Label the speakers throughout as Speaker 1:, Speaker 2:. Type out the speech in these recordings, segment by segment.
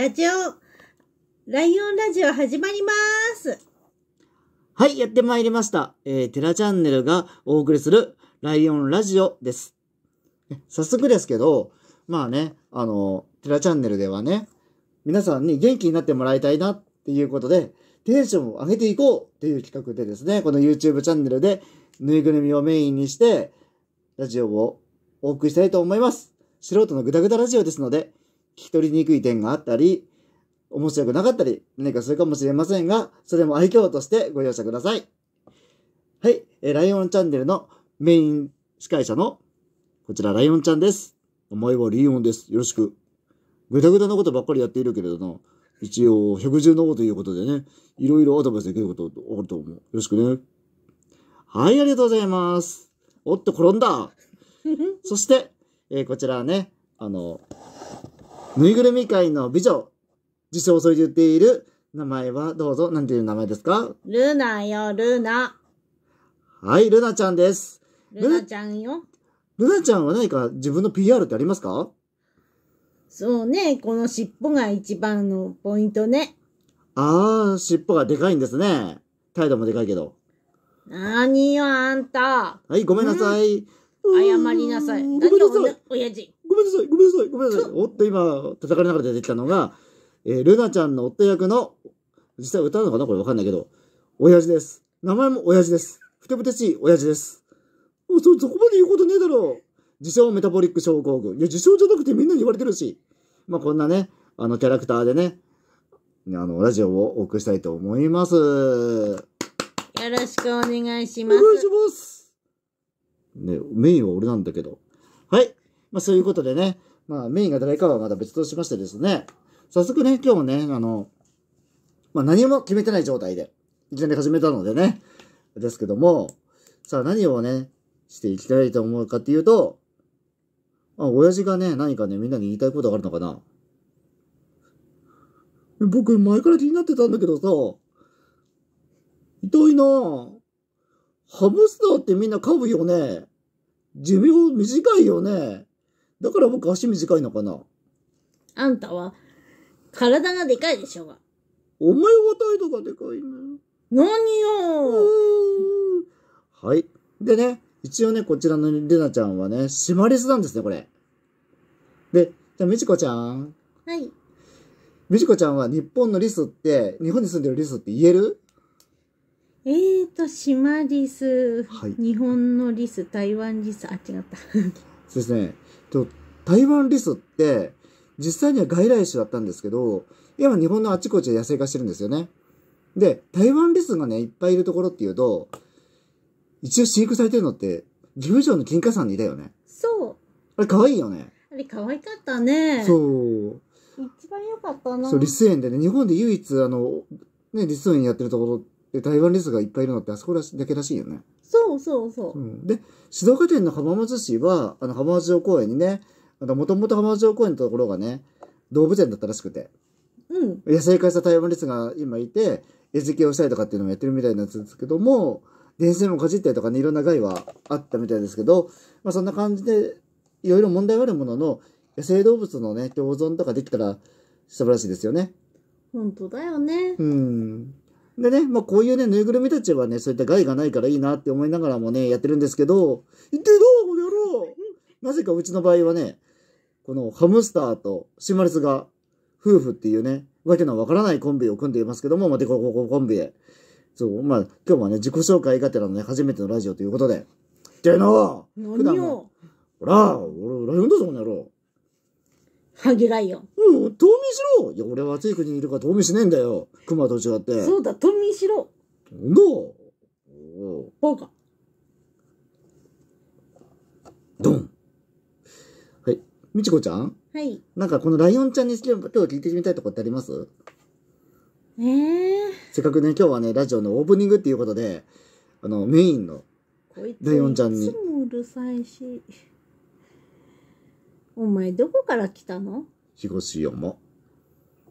Speaker 1: ラジオ、ライオンラジオ始まります。はい、やってまいりました。えー、テラチャンネルがお送りするライオンラジオです。早速ですけど、まあね、あの、テラチャンネルではね、皆さんに元気になってもらいたいなっていうことで、テンションを上げていこうっていう企画でですね、この YouTube チャンネルでぬいぐるみをメインにして、ラジオをお送りしたいと思います。素人のグダグダラジオですので、聞き取りにくい点があったり、面白くなかったり、何かするかもしれませんが、それも愛嬌としてご容赦ください。はい、えー、ライオンチャンネルのメイン司会者の、こちらライオンちゃんです。お前はリオンです。よろしく。ぐだぐだなことばっかりやっているけれども、一応、百獣の王ということでね、いろいろアドバイスできることあると思う。よろしくね。はい、ありがとうございます。おっと、転んだ。そして、えー、こちらね、あの、ぬいぐるみ界の美女、自称そう言っている名前はどうぞ、なんていう名前ですかルナよ、ルナ。はい、ルナちゃんです。ルナちゃんよ。ルナちゃんは何か自分の PR ってありますかそうね、この尻尾が一番のポイントね。ああ、尻尾がでかいんですね。態度もでかいけど。なによ、あんた。はい、ごめんなさい。謝りなさい。何よ、おやじ。ごめんなさい、ごめんなさい、ごめんなさい。おっと今、戦いながら出てきたのが、えー、ルナちゃんの夫役の、実際歌うのかなこれわかんないけど、親父です。名前も親父です。ふてぶてしい親父です。そ、そこまで言うことねえだろう。自称メタボリック症候群。いや、自称じゃなくてみんなに言われてるし。まあ、こんなね、あの、キャラクターでね、あの、ラジオをお送りしたいと思います。よろしくお願いします。お願いします。ね、メインは俺なんだけど。はい。まあ、そういうことでね、まあ、メインが誰かはまた別としましてですね、早速ね、今日もね、あの、まあ、何も決めてない状態で、いきなり始めたのでね、ですけども、さあ何をね、していきたいと思うかっていうと、まあ、親父がね、何かね、みんなに言いたいことがあるのかな。僕、前から気になってたんだけどさ、痛いなハムスターってみんな噛むよね。寿命短いよね。だから僕足短いのかなあんたは、体がでかいでしょうが。お前は態度がでかいな。何よはい。でね、一応ね、こちらのレナちゃんはね、シマリスなんですね、これ。で、じゃあ、みちこちゃん。はい。みちこちゃんは日本のリスって、日本に住んでるリスって言えるえーと、シマリス、はい、日本のリス、台湾リス、あ、違った。そうですね。と、台湾リスって、実際には外来種だったんですけど、今日本のあちこちで野生化してるんですよね。で、台湾リスがね、いっぱいいるところっていうと、一応飼育されてるのって、岐阜城の金華山にいたよね。そう。あれ可愛いよね。あれ可愛かったね。そう。一番良かったな。そう、リス園でね、日本で唯一、あの、ね、リス園やってるところで台湾リスがいっぱいいるのってあそこだけらしいよね。そうそうそう。うん、で、静岡県の浜松市は、あの、浜松城公園にね、もともと浜松城公園のところがね、動物園だったらしくて。うん。野生化した台湾リスが今いて、餌付けをしたりとかっていうのもやってるみたいなんですけども、電線もかじったりとかね、いろんな害はあったみたいですけど、まあそんな感じで、いろいろ問題はあるものの、野生動物のね、共存とかできたら素晴らしいですよね。本当だよね。うん。でね、まあ、こういうね、ぬいぐるみたちはね、そういった害がないからいいなって思いながらもね、やってるんですけど、一体どうこの野郎なぜかうちの場合はね、このハムスターとシマリスが夫婦っていうね、わけのわからないコンビを組んでいますけども、まあ、デココココンビで。そう、まあ、今日はね、自己紹介がてらのね、初めてのラジオということで。っての普段何をほら、俺、ライオンだぞ、この野郎。ハギライオン。うん、冬眠しろいや、俺は暑い国にいるから冬眠しねえんだよ。熊と違って。そうだ、冬眠しろ。どうおバカ。ドン。はい。みちこちゃんはい。なんかこのライオンちゃんに好きなことを聞いてみたいとこってありますえー、せっかくね、今日はね、ラジオのオープニングっていうことで、あの、メインのライオンちゃんに。いつもうるさいし。お前どこから来たの彦潮も。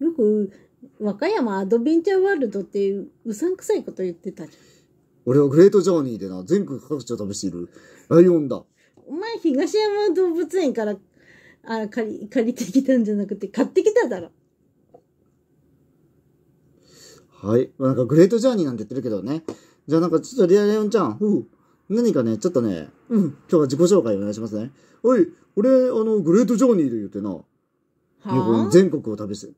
Speaker 1: よく、和歌山アドベンチャーワールドっていううさんくさいこと言ってたじゃん。俺はグレートジャーニーでな、全国各地を旅しているライオンだ。お前、東山動物園から、あ、借り、借りてきたんじゃなくて、買ってきただろ。はい。なんかグレートジャーニーなんて言ってるけどね。じゃあなんかちょっとリアレオンちゃん、うん。何かね、ちょっとね、うん。今日は自己紹介お願いしますね。おい、俺、あの、グレートジャーニーで言ってな、日本全国を旅する。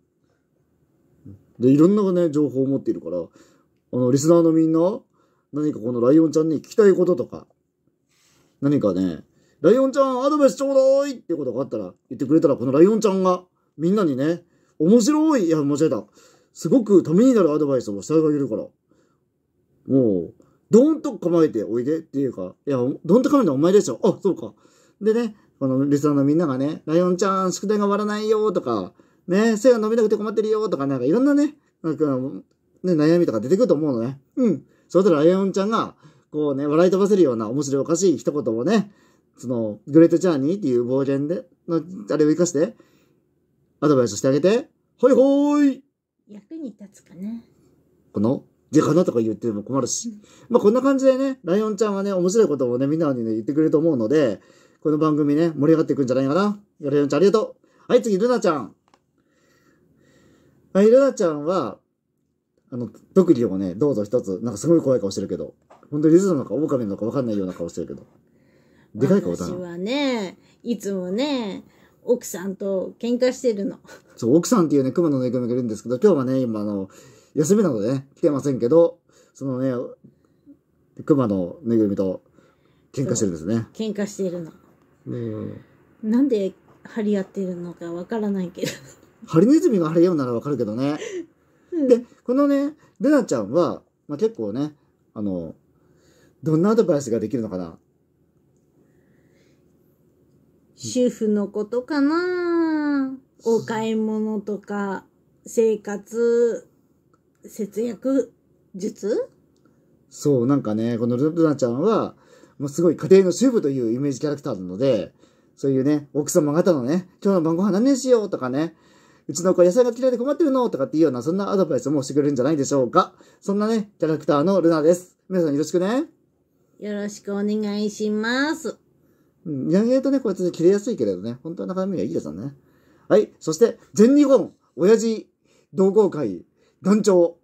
Speaker 1: で、いろんなね、情報を持っているから、あの、リスナーのみんな、何かこのライオンちゃんに聞きたいこととか、何かね、ライオンちゃんアドバイスちょうだいってことがあったら、言ってくれたら、このライオンちゃんが、みんなにね、面白い、いや、間違えた。すごくためになるアドバイスをしてあげるから。もう、どんと構えておいでっていうか、いや、どんと構えてお前ですよ。あ、そうか。でね、このリスナーのみんながね、ライオンちゃん、宿題が終わらないよとか、ね、背が伸びなくて困ってるよとか、なんかいろんなね、なんか、ね、悩みとか出てくると思うのね。うん。それでライオンちゃんが、こうね、笑い飛ばせるような面白いおかしい一言をね、その、グレートジャーニーっていう暴言で、の、あれを活かして、アドバイスしてあげて、はいほーい役に立つかな。この、でかなとか言っても困るし。まあこんな感じでね、ライオンちゃんはね、面白いことをね、みんなにね、言ってくれると思うので、この番組ね、盛り上がっていくんじゃないかな。よりよんちゃんありがとう。はい、次、ルナちゃん。はい、ルナちゃんは、あの、特技をね、どうぞ一つ。なんかすごい怖い顔してるけど。本当にリズなのか狼なのか分かんないような顔してるけど。でかい顔だな。私はね、いつもね、奥さんと喧嘩してるの。そう、奥さんっていうね、熊のぬいぐるみがいるんですけど、今日はね、今あの、休みなのでね、来てませんけど、そのね、熊のぬいぐるみと喧嘩してるんですね。喧嘩してるの。うん、なんで張り合ってるのかわからないけどハリネズミが張り合うならわかるけどね、うん、でこのねルナちゃんは、まあ、結構ねあのどんなアドバイスができるのかな主婦のことかなお買い物とか生活節約術そうなんかねこのルナちゃんはもうすごい家庭の主婦というイメージキャラクターなので、そういうね、奥様方のね、今日の晩ご飯何にしようとかね、うちの子野菜が嫌いで困ってるのとかっていうような、そんなアドバイスもしてくれるんじゃないでしょうか。そんなね、キャラクターのルナです。皆さんよろしくね。よろしくお願いします。うん、やんげとね、こいつ切れやすいけれどね、本当は中身はいいですよね。はい。そして、全日本、親父、同好会、団長。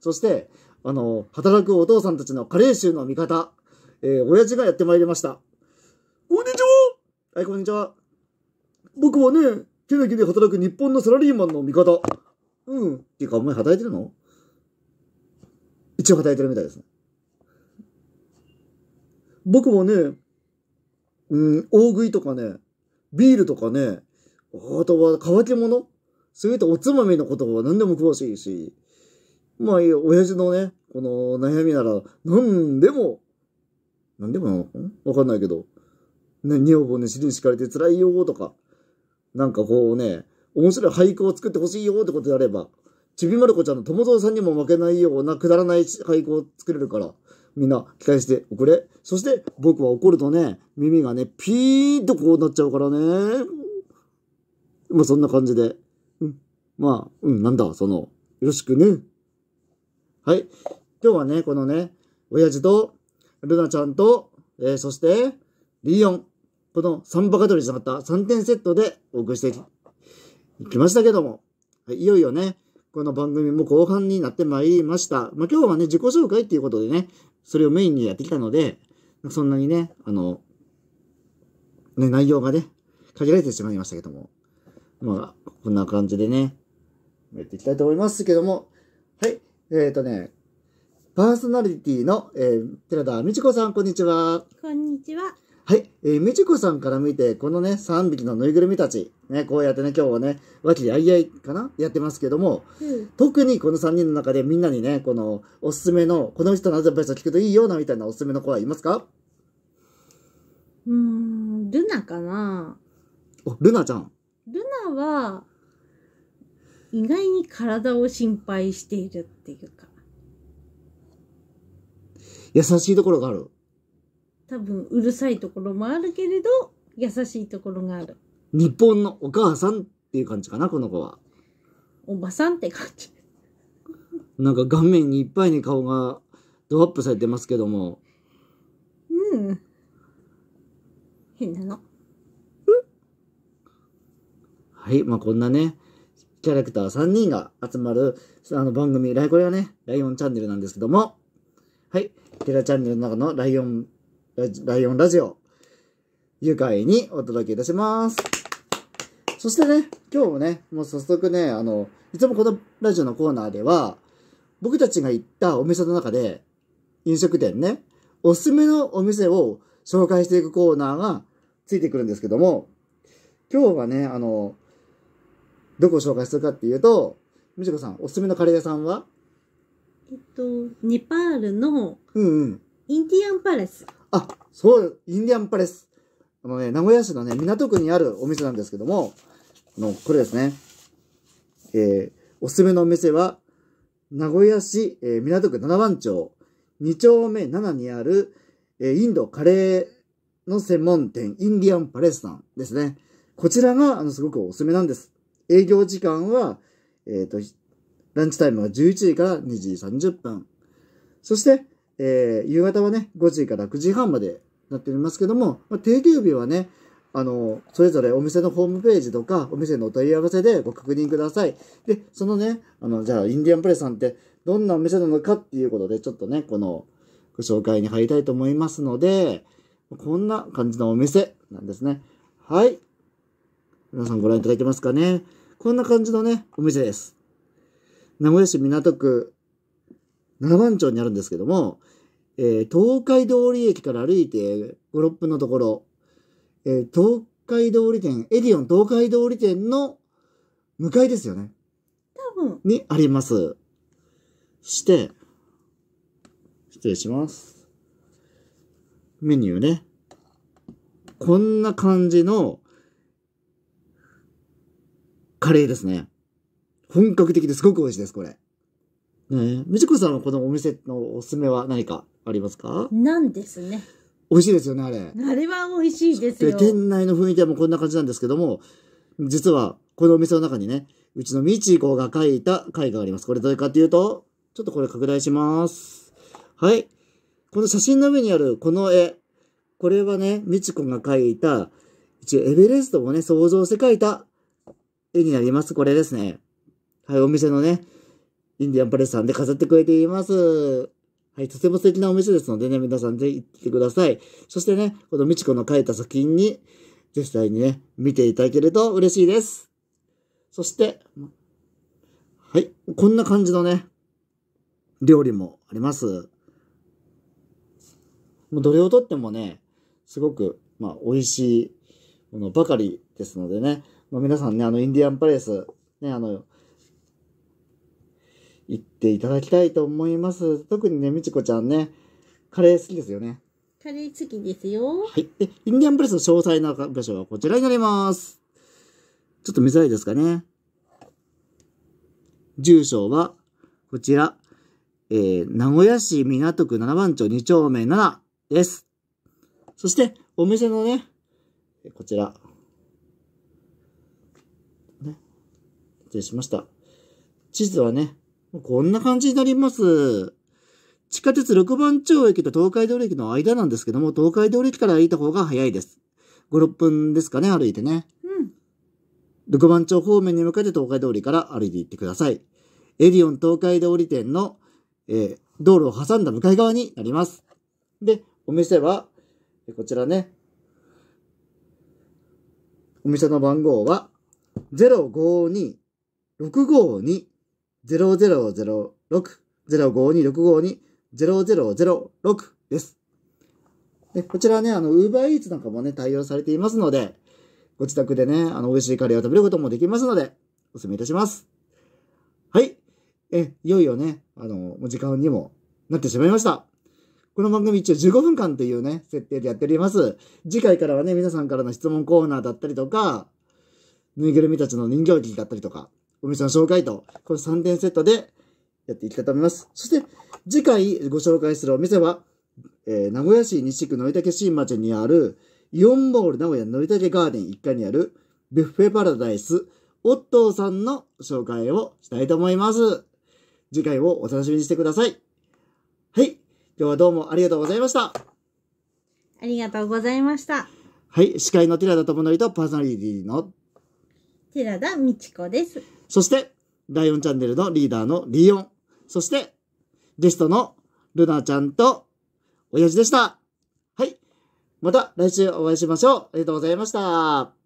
Speaker 1: そして、あの、働くお父さんたちの加齢臭の味方。えー、親父がやってまいりました。こんにちははい、こんにちは。僕はね、手だけで働く日本のサラリーマンの味方。うん。っていうか、お前働いてるの一応働いてるみたいですね。僕もね、うん、大食いとかね、ビールとかね、あとは乾き物そういったおつまみのことは何でも詳しいし、まあ、親父のね、この悩みなら何でも何でもなわかんないけど。ね、女房に尻に敷かれて辛いよとか、なんかこうね、面白い俳句を作ってほしいよってことであれば、ちびまる子ちゃんの友蔵さんにも負けないようなくだらない俳句を作れるから、みんな期待しておくれ。そして僕は怒るとね、耳がね、ピーッとこうなっちゃうからね。まあそんな感じで。うん。まあ、うん、なんだ、その、よろしくね。はい。今日はね、このね、親父とルナちゃんと、えー、そして、リーヨン。この3バカ取りにまった3点セットでお送りしていきましたけども、はい、いよいよね、この番組も後半になってまいりました。まあ、今日はね、自己紹介っていうことでね、それをメインにやってきたので、そんなにね、あの、ね、内容がね、限られてしまいましたけども、まあ、こんな感じでね、やっていきたいと思いますけども、はい、えっ、ー、とね、パーソナリティの、えー、寺田美智子さん、こんにちは。こんにちは。はい、えー、美智子さんから見て、このね、3匹のぬいぐるみたち、ね、こうやってね、今日はね、和気あいあいかなやってますけども、うん、特にこの3人の中でみんなにね、この、おすすめの、この人のアドバイスを聞くといいよな、みたいなおすすめの子はいますかうん、ルナかなお、ルナちゃん。ルナは、意外に体を心配しているっていう優しいところがある。多分、うるさいところもあるけれど、優しいところがある。日本のお母さんっていう感じかな、この子は。おばさんって感じ。なんか顔面にいっぱいに顔がドアップされてますけども。うん。変なの。はい、まあ、こんなね、キャラクター3人が集まる、あの番組、ライコレはね、ライオンチャンネルなんですけども、はい。テラチャンネルの中のライオン、ライオンラジオ、愉快にお届けいたします。そしてね、今日もね、もう早速ね、あの、いつもこのラジオのコーナーでは、僕たちが行ったお店の中で、飲食店ね、おすすめのお店を紹介していくコーナーがついてくるんですけども、今日はね、あの、どこを紹介するかっていうと、みちこさん、おすすめのカレー屋さんはえっと、ネパールの、うんうん。インディアンパレス。あ、そう、インディアンパレス。あのね、名古屋市のね、港区にあるお店なんですけども、あの、これですね。えー、おすすめのお店は、名古屋市、えー、港区七番町、2丁目7にある、えー、インドカレーの専門店、インディアンパレスさんですね。こちらが、あの、すごくおすすめなんです。営業時間は、えっ、ー、と、ランチタイムは11時から2時30分。そして、えー、夕方はね、5時から9時半までなっておりますけども、まあ、定休日はね、あの、それぞれお店のホームページとか、お店のお問い合わせでご確認ください。で、そのね、あの、じゃあ、インディアンプレスさんってどんなお店なのかっていうことで、ちょっとね、この、ご紹介に入りたいと思いますので、こんな感じのお店なんですね。はい。皆さんご覧いただけますかね。こんな感じのね、お店です。名古屋市港区七番町にあるんですけども、えー、東海通り駅から歩いて5、6分のところ、えー、東海通り店、エディオン東海通り店の向かいですよね。多分。にあります。して、失礼します。メニューね。こんな感じのカレーですね。本格的ですごく美味しいです、これ。ねえ。みちこさんのこのお店のおすすめは何かありますかなんですね。美味しいですよね、あれ。あれは美味しいですよ。で、店内の雰囲気はもうこんな感じなんですけども、実は、このお店の中にね、うちのみちこが書いた絵があります。これどれかっていうと、ちょっとこれ拡大します。はい。この写真の上にあるこの絵。これはね、みちこが描いた、一応エベレストをね、想像して描いた絵になります。これですね。はい、お店のね、インディアンパレスさんで飾ってくれています。はい、とても素敵なお店ですのでね、皆さんぜひ行ってください。そしてね、このみちこの書いた作品に、実際にね、見ていただけると嬉しいです。そして、はい、こんな感じのね、料理もあります。もうどれをとってもね、すごく、まあ、美味しいものばかりですのでね、まあ、皆さんね、あの、インディアンパレス、ね、あの、行っていただきたいと思います。特にね、みちこちゃんね、カレー好きですよね。カレー好きですよ。はい。で、インディアンプレスの詳細な場所はこちらになります。ちょっと見づらいですかね。住所は、こちら、えー、名古屋市港区七番町二丁目7です。そして、お店のね、こちら、ね、失礼しました。地図はね、こんな感じになります。地下鉄6番町駅と東海道駅の間なんですけども、東海道駅から行いた方が早いです。5、6分ですかね、歩いてね。うん。6番町方面に向かって東海通りから歩いて行ってください。エディオン東海通り店の、えー、道路を挟んだ向かい側になります。で、お店は、こちらね、お店の番号は、052-652 0006、052652、0006です。でこちらね、あの、Uber Eats なんかもね、対応されていますので、ご自宅でね、あの、美味しいカレーを食べることもできますので、お勧めいたします。はい。え、いよいよね、あの、もう時間にもなってしまいました。この番組一応15分間というね、設定でやっております。次回からはね、皆さんからの質問コーナーだったりとか、ぬいぐるみたちの人形劇だったりとか、お店の紹介と、この3点セットでやっていきたいと思います。そして、次回ご紹介するお店は、えー、名古屋市西区のりたけ新町にある、イオンモール名古屋のりたけガーデン1階にある、ビュッフェパラダイス、オットーさんの紹介をしたいと思います。次回をお楽しみにしてください。はい。今日はどうもありがとうございました。ありがとうございました。はい。司会の寺田智則とパーソナリティの寺田美智子です。そして、ライオンチャンネルのリーダーのリーオン。そして、ゲストのルナちゃんと、親父でした。はい。また来週お会いしましょう。ありがとうございました。